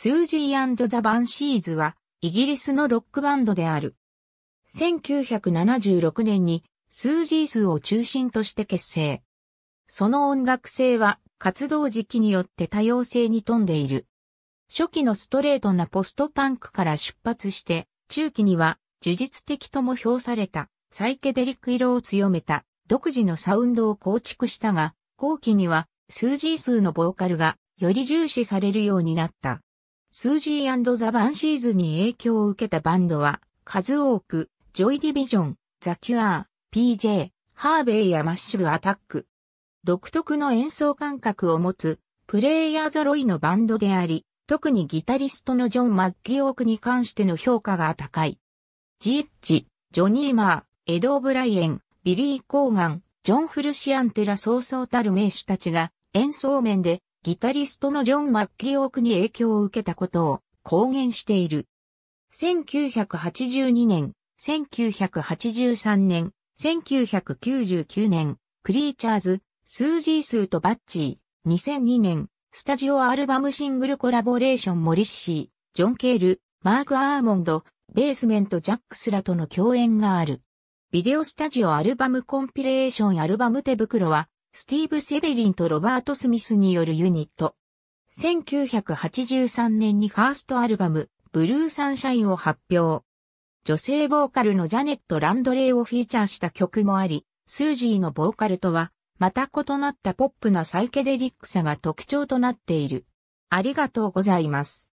スージーザ・バンシーズは、イギリスのロックバンドである。1976年に、スージースを中心として結成。その音楽性は、活動時期によって多様性に富んでいる。初期のストレートなポストパンクから出発して、中期には、呪術的とも評された、サイケデリック色を強めた、独自のサウンドを構築したが、後期には、スージースのボーカルが、より重視されるようになった。スージーザ・バンシーズに影響を受けたバンドは、数多く、ジョイ・ディビジョン、ザ・キュアー、PJ、ハーベイやマッシブ・アタック。独特の演奏感覚を持つ、プレイヤー揃いのバンドであり、特にギタリストのジョン・マッギオークに関しての評価が高い。ジッチ、ジョニー・マー、エド・オブライエン、ビリー・コーガン、ジョン・フルシアンテラ・ソーソーたる名手たちが演奏面でギタリストのジョン・マッキーオークに影響を受けたことを公言している。1982年、1983年、1999年、クリーチャーズ、スージースーとバッチー、2002年、スタジオアルバムシングルコラボレーションモリッシー、ジョン・ケール、マーク・アーモンド、ベースメント・ジャックスらとの共演がある。ビデオスタジオアルバムコンピレーションアルバム手袋は、スティーブ・セベリンとロバート・スミスによるユニット。1983年にファーストアルバム、ブルーサンシャインを発表。女性ボーカルのジャネット・ランドレイをフィーチャーした曲もあり、スージーのボーカルとは、また異なったポップなサイケデリックさが特徴となっている。ありがとうございます。